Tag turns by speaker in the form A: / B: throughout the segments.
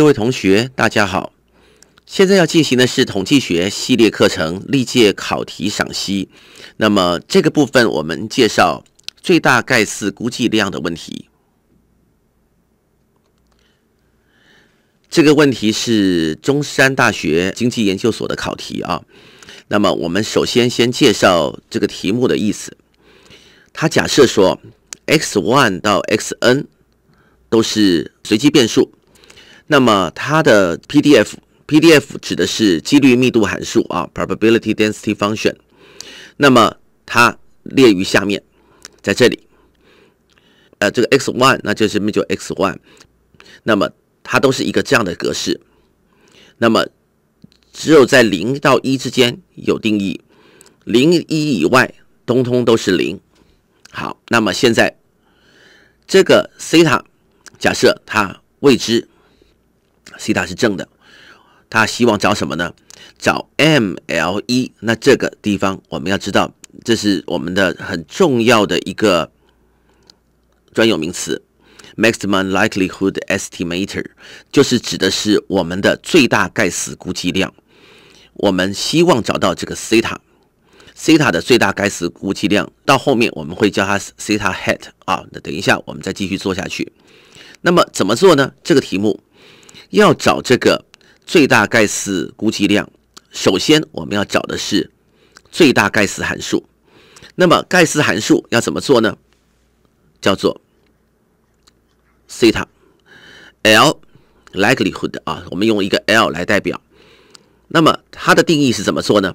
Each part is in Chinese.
A: 各位同学，大家好！现在要进行的是统计学系列课程历届考题赏析。那么，这个部分我们介绍最大概似估计量的问题。这个问题是中山大学经济研究所的考题啊。那么，我们首先先介绍这个题目的意思。他假设说，x one 到 x n 都是随机变数。那么它的 PDF PDF 指的是几率密度函数啊，probability density function。那么它列于下面，在这里，呃，这个 x one 那就是 m 就 x one，那么它都是一个这样的格式。那么只有在零到一之间有定义，零一以外通通都是零。好，那么现在这个西塔假设它未知。西塔是正的，他希望找什么呢？找 MLE。那这个地方我们要知道，这是我们的很重要的一个专有名词，maximum likelihood estimator，就是指的是我们的最大概死估计量。我们希望找到这个西塔，西塔的最大概死估计量，到后面我们会叫它西塔 hat 啊。那等一下我们再继续做下去。那么怎么做呢？这个题目。要找这个最大盖斯估计量，首先我们要找的是最大盖斯函数。那么盖斯函数要怎么做呢？叫做西塔 L likelihood 啊，我们用一个 L 来代表。那么它的定义是怎么做呢？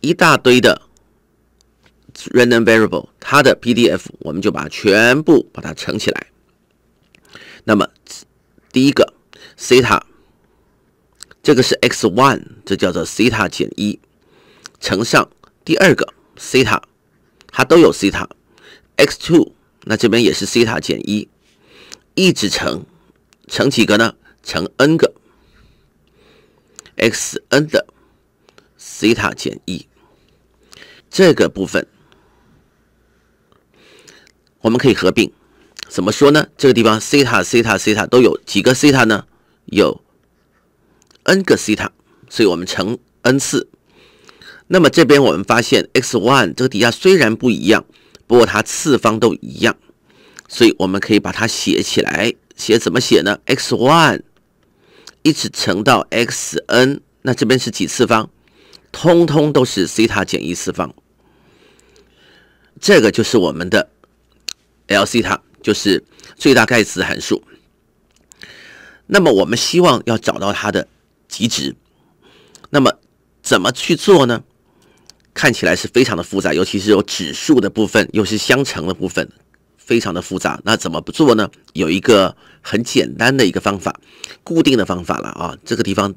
A: 一大堆的 random variable，它的 PDF 我们就把全部把它乘起来。那么第一个。西塔，这个是 x one，这叫做西塔减一乘上第二个西塔，它都有西塔 x two，那这边也是西塔减一，一直乘，乘几个呢？乘 n 个 x n 的西塔减一，这个部分我们可以合并，怎么说呢？这个地方西塔西塔西塔都有几个西塔呢？有 n 个西塔，所以我们乘 n 次。那么这边我们发现 x one 这个底下虽然不一样，不过它次方都一样，所以我们可以把它写起来。写怎么写呢？x one 一直乘到 x n，那这边是几次方？通通都是西塔减一次方。这个就是我们的 L 西塔，就是最大盖茨函数。那么我们希望要找到它的极值，那么怎么去做呢？看起来是非常的复杂，尤其是有指数的部分，又是相乘的部分，非常的复杂。那怎么做呢？有一个很简单的一个方法，固定的方法了啊。这个地方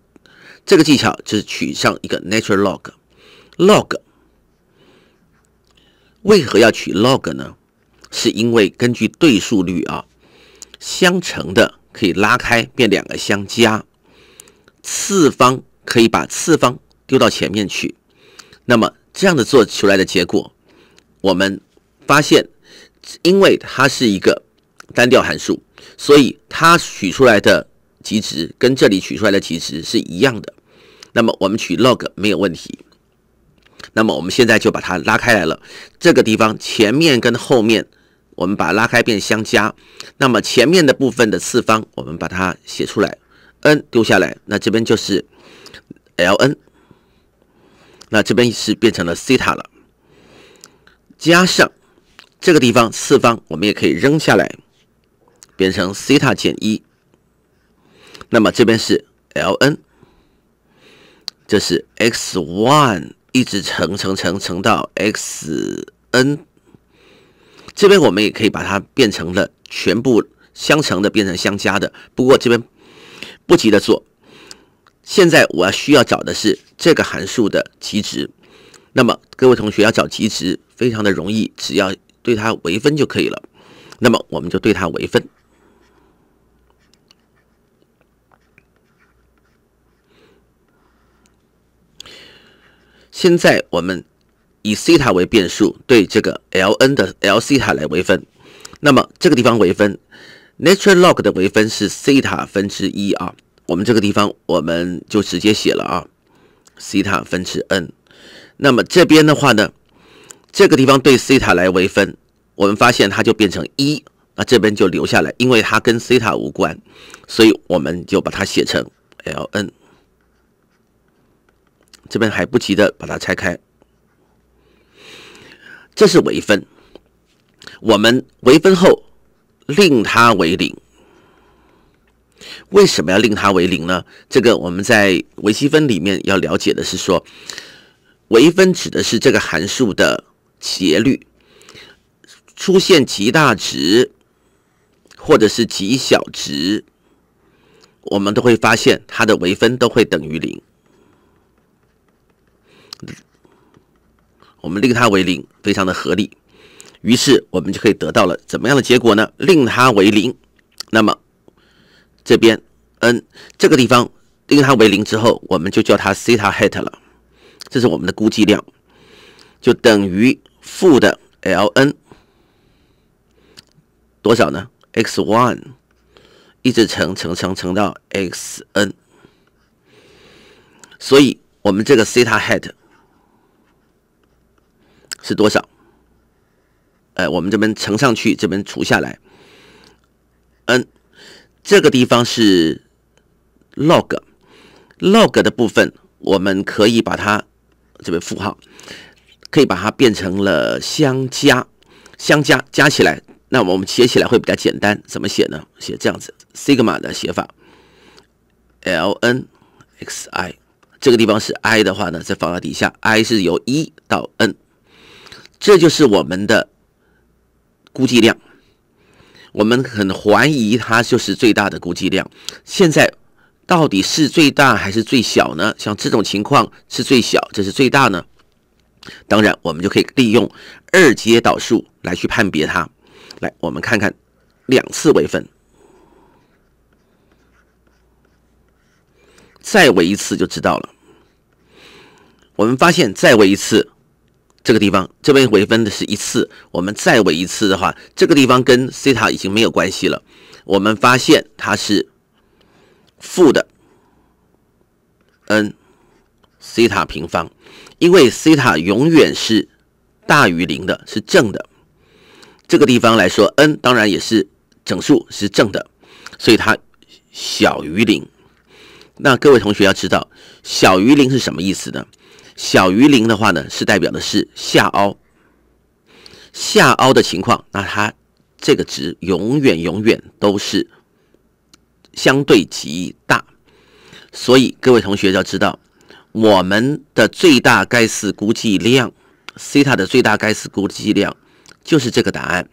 A: 这个技巧就是取上一个 natural log log，为何要取 log 呢？是因为根据对数率啊，相乘的。可以拉开变两个相加，次方可以把次方丢到前面去，那么这样的做出来的结果，我们发现，因为它是一个单调函数，所以它取出来的极值跟这里取出来的极值是一样的，那么我们取 log 没有问题，那么我们现在就把它拉开来了，这个地方前面跟后面。我们把拉开变相加，那么前面的部分的次方，我们把它写出来，n 丢下来，那这边就是 ln，那这边是变成了西塔了，加上这个地方次方，我们也可以扔下来，变成西塔减一，那么这边是 ln，这是 x one 一直乘乘乘乘到 x n。这边我们也可以把它变成了全部相乘的变成相加的，不过这边不急着做。现在我要需要找的是这个函数的极值。那么各位同学要找极值非常的容易，只要对它微分就可以了。那么我们就对它微分。现在我们。以西塔为变数，对这个 l n 的 l 西塔来微分，那么这个地方微分，natural log 的微分是西塔分之一啊。我们这个地方我们就直接写了啊，西塔分之 n。那么这边的话呢，这个地方对西塔来微分，我们发现它就变成一，那这边就留下来，因为它跟西塔无关，所以我们就把它写成 l n。这边还不急的，把它拆开。这是微分，我们微分后令它为零。为什么要令它为零呢？这个我们在微积分里面要了解的是说，微分指的是这个函数的斜率。出现极大值或者是极小值，我们都会发现它的微分都会等于零。我们令它为零，非常的合理。于是我们就可以得到了怎么样的结果呢？令它为零，那么这边 n 这个地方令它为零之后，我们就叫它西塔 hat 了。这是我们的估计量，就等于负的 ln 多少呢？x one 一直乘乘乘乘到 x n，所以我们这个西塔 hat。是多少？哎，我们这边乘上去，这边除下来。嗯，这个地方是 log log 的部分，我们可以把它这边负号，可以把它变成了相加，相加加起来。那我们写起来会比较简单。怎么写呢？写这样子，sigma 的写法，ln x i。这个地方是 i 的话呢，再放到底下，i 是由一到 n。这就是我们的估计量，我们很怀疑它就是最大的估计量。现在到底是最大还是最小呢？像这种情况是最小，这是最大呢？当然，我们就可以利用二阶导数来去判别它。来，我们看看两次微分，再围一次就知道了。我们发现再围一次。这个地方这边微分的是一次，我们再微一次的话，这个地方跟西塔已经没有关系了。我们发现它是负的 n 西塔平方，因为西塔永远是大于零的，是正的。这个地方来说，n 当然也是整数，是正的，所以它小于零。那各位同学要知道，小于零是什么意思呢？小于零的话呢，是代表的是下凹，下凹的情况，那它这个值永远永远都是相对极大，所以各位同学要知道，我们的最大概似估计量西塔的最大概似估计量就是这个答案。